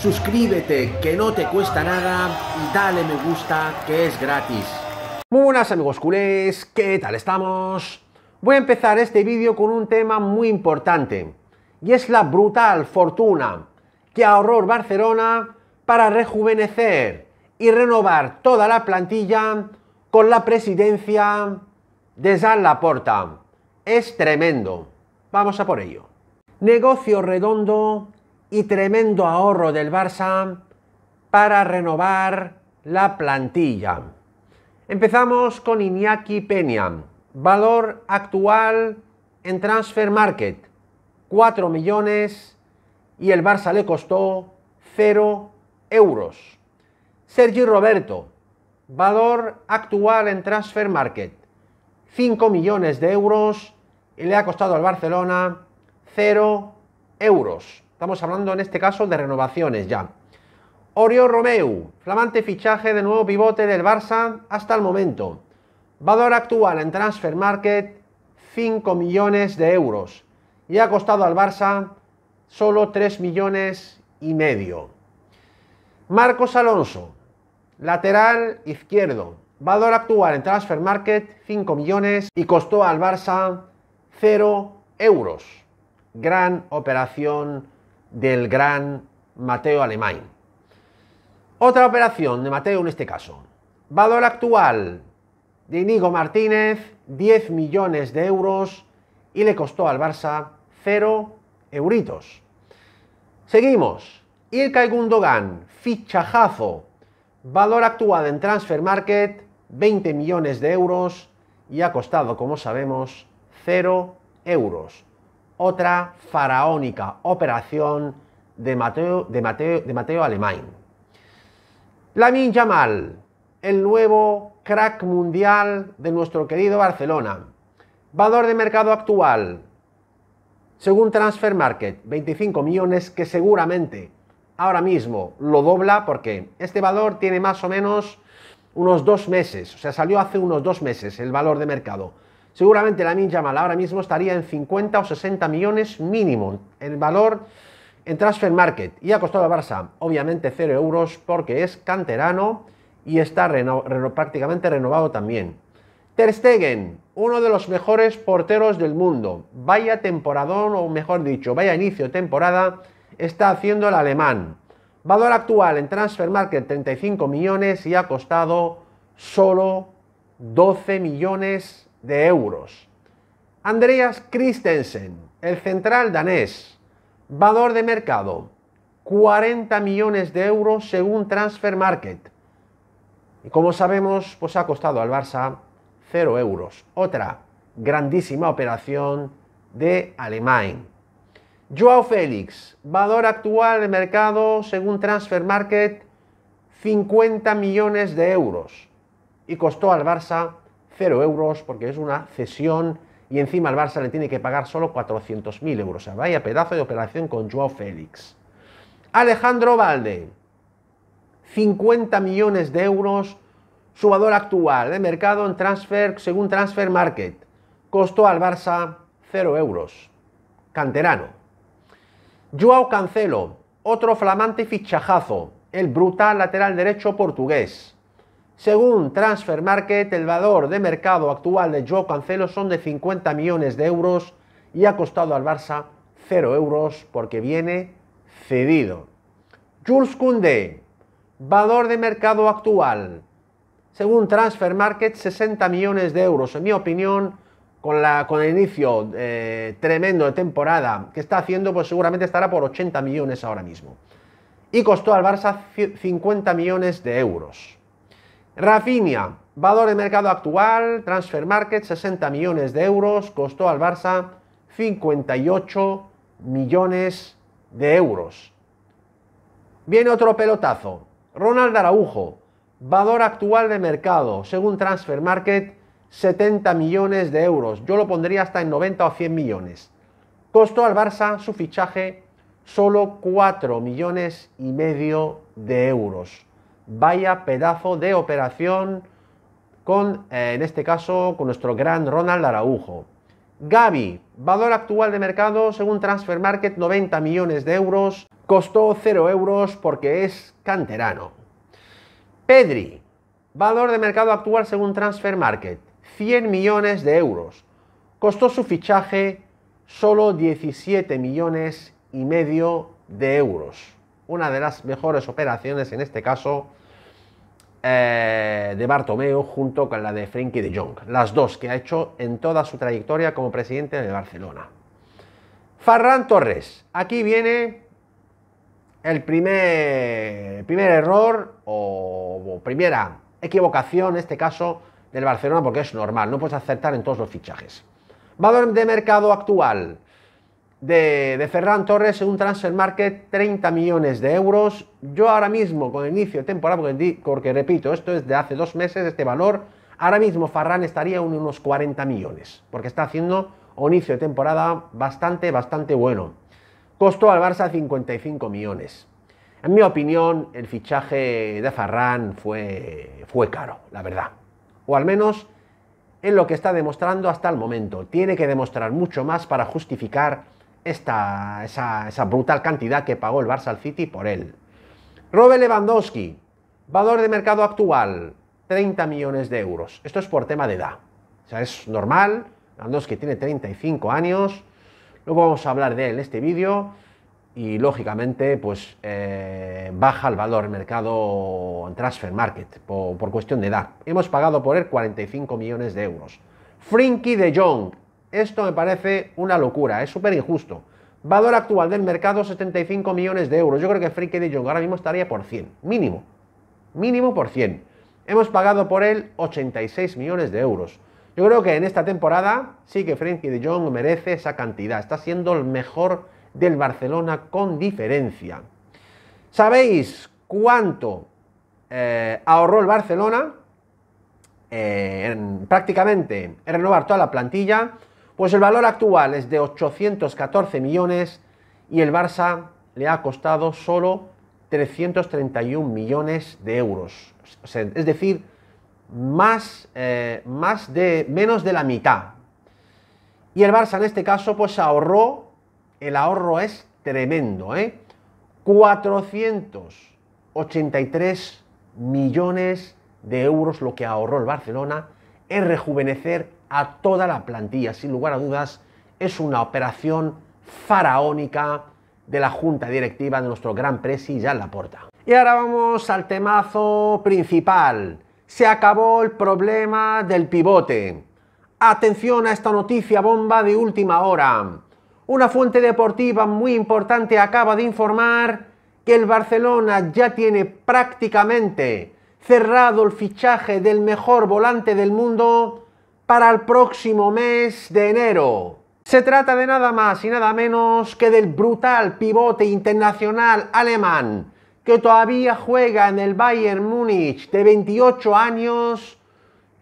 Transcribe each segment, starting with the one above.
suscríbete que no te cuesta nada dale me gusta que es gratis. Muy buenas amigos culés, ¿qué tal estamos? Voy a empezar este vídeo con un tema muy importante y es la brutal fortuna que ahorró Barcelona para rejuvenecer y renovar toda la plantilla con la presidencia de Jean Laporta. Es tremendo. Vamos a por ello. Negocio redondo y tremendo ahorro del Barça para renovar la plantilla. Empezamos con Iñaki Peña. Valor actual en Transfer Market, 4 millones y el Barça le costó 0 euros. Sergi Roberto, valor actual en Transfer Market, 5 millones de euros y le ha costado al Barcelona 0 euros. Estamos hablando en este caso de renovaciones ya. Oriol Romeu, flamante fichaje de nuevo pivote del Barça hasta el momento. Valor actual en Transfer Market 5 millones de euros y ha costado al Barça solo 3 millones y medio. Marcos Alonso, lateral izquierdo. Valor actual en Transfer Market 5 millones y costó al Barça 0 euros. Gran operación del gran Mateo Alemán. Otra operación de Mateo en este caso. Valor actual de Inigo Martínez, 10 millones de euros y le costó al Barça 0 euritos. Seguimos. Ilkay Gundogan, fichajazo. Valor actual en Transfer Market, 20 millones de euros y ha costado, como sabemos, 0 euros otra faraónica operación de Mateo, de Alemán. Lamin Jamal, el nuevo crack mundial de nuestro querido Barcelona. Valor de mercado actual, según Transfer Market, 25 millones que seguramente ahora mismo lo dobla porque este valor tiene más o menos unos dos meses, o sea, salió hace unos dos meses el valor de mercado seguramente la Minjamal ahora mismo estaría en 50 o 60 millones mínimo. El valor en Transfer Market y ha costado a Barça, obviamente, 0 euros porque es canterano y está prácticamente renovado también. Ter Stegen, uno de los mejores porteros del mundo. Vaya temporadón, o mejor dicho, vaya inicio temporada, está haciendo el alemán. Valor actual en Transfer Market 35 millones y ha costado solo 12 millones de euros. Andreas Christensen, el central danés, valor de mercado 40 millones de euros según Transfer Market. Y como sabemos, pues ha costado al Barça 0 euros. Otra grandísima operación de Alemán. Joao Félix, valor actual de mercado según Transfer Market 50 millones de euros y costó al Barça 0 euros porque es una cesión y encima al Barça le tiene que pagar solo 400.000 euros. O sea, vaya pedazo de operación con Joao Félix. Alejandro Valde, 50 millones de euros, su valor actual de mercado en transfer, según Transfer Market. Costó al Barça 0 euros. Canterano. Joao Cancelo, otro flamante fichajazo, el brutal lateral derecho portugués. Según Transfer Market, el valor de mercado actual de Joao Cancelo son de 50 millones de euros y ha costado al Barça 0 euros porque viene cedido. Jules Koundé, valor de mercado actual. Según Transfer Market, 60 millones de euros. En mi opinión, con, el inicio eh, tremendo de temporada que está haciendo, pues seguramente estará por 80 millones ahora mismo. Y costó al Barça 50 millones de euros. Rafinha, valor de mercado actual, transfer market 60 millones de euros, costó al Barça 58 millones de euros. Viene otro pelotazo. Ronald Araujo, valor actual de mercado, según Transfer Market, 70 millones de euros. Yo lo pondría hasta en 90 o 100 millones. Costó al Barça su fichaje solo 4 millones y medio de euros vaya pedazo de operación con, eh, en este caso, con nuestro gran Ronald Araujo. Gaby, valor actual de mercado según Transfer Market 90 millones de euros, costó 0 euros porque es canterano. Pedri, valor de mercado actual según Transfer Market 100 millones de euros, costó su fichaje solo 17 millones y medio de euros. Una de las mejores operaciones en este caso eh, de Bartomeu junto con la de Frenkie de Jong, las dos que ha hecho en toda su trayectoria como presidente de Barcelona. Farran Torres, aquí viene el primer, primer error o, o primera equivocación en este caso del Barcelona porque es normal, no puedes acertar en todos los fichajes. Valor de mercado actual, de, Ferran Torres en un transfer market 30 millones de euros. Yo ahora mismo, con el inicio de temporada, porque, repito, esto es de hace dos meses, este valor, ahora mismo Ferran estaría en unos 40 millones, porque está haciendo un inicio de temporada bastante, bastante bueno. Costó al Barça 55 millones. En mi opinión, el fichaje de Ferran fue, fue caro, la verdad. O al menos en lo que está demostrando hasta el momento. Tiene que demostrar mucho más para justificar esta, esa, brutal cantidad que pagó el Barça al City por él. Robert Lewandowski, valor de mercado actual, 30 millones de euros. Esto es por tema de edad. O sea, es normal. Lewandowski tiene 35 años. Luego vamos a hablar de él en este vídeo. Y lógicamente, pues eh, baja el valor mercado en Transfer Market por, por, cuestión de edad. Hemos pagado por él 45 millones de euros. Frinky de Jong, esto me parece una locura, es súper injusto. Valor actual del mercado 75 millones de euros. Yo creo que Frenkie de Jong ahora mismo estaría por 100, mínimo. Mínimo por 100. Hemos pagado por él 86 millones de euros. Yo creo que en esta temporada sí que Frenkie de Jong merece esa cantidad. Está siendo el mejor del Barcelona con diferencia. ¿Sabéis cuánto eh, ahorró el Barcelona? Eh, prácticamente renovar toda la plantilla. Pues el valor actual es de 814 millones y el Barça le ha costado solo 331 millones de euros. es decir, más, eh, más de, menos de la mitad. Y el Barça en este caso pues ahorró, el ahorro es tremendo, ¿eh? 483 millones de euros lo que ahorró el Barcelona en rejuvenecer a toda la plantilla. Sin lugar a dudas, es una operación faraónica de la junta directiva de nuestro gran presi la Laporta. Y ahora vamos al temazo principal. Se acabó el problema del pivote. Atención a esta noticia bomba de última hora. Una fuente deportiva muy importante acaba de informar que el Barcelona ya tiene prácticamente cerrado el fichaje del mejor volante del mundo para el próximo mes de enero. Se trata de nada más y nada menos que del brutal pivote internacional alemán que todavía juega en el Bayern Múnich de 28 años,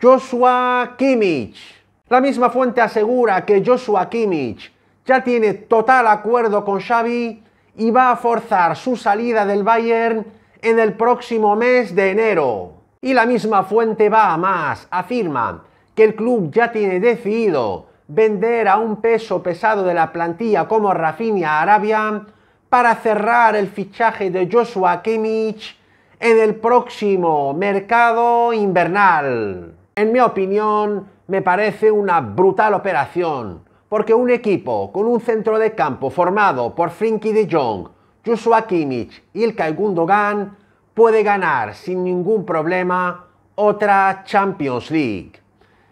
Joshua Kimmich. La misma fuente asegura que Joshua Kimmich ya tiene total acuerdo con Xavi y va a forzar su salida del Bayern en el próximo mes de enero. Y la misma fuente va a más, afirma que el club ya tiene decidido vender a un peso pesado de la plantilla como Rafinha Arabia para cerrar el fichaje de Joshua Kimmich en el próximo mercado invernal. En mi opinión, me parece una brutal operación, porque un equipo con un centro de campo formado por Frinky de Jong, Joshua Kimmich y el Gundogan puede ganar sin ningún problema otra Champions League.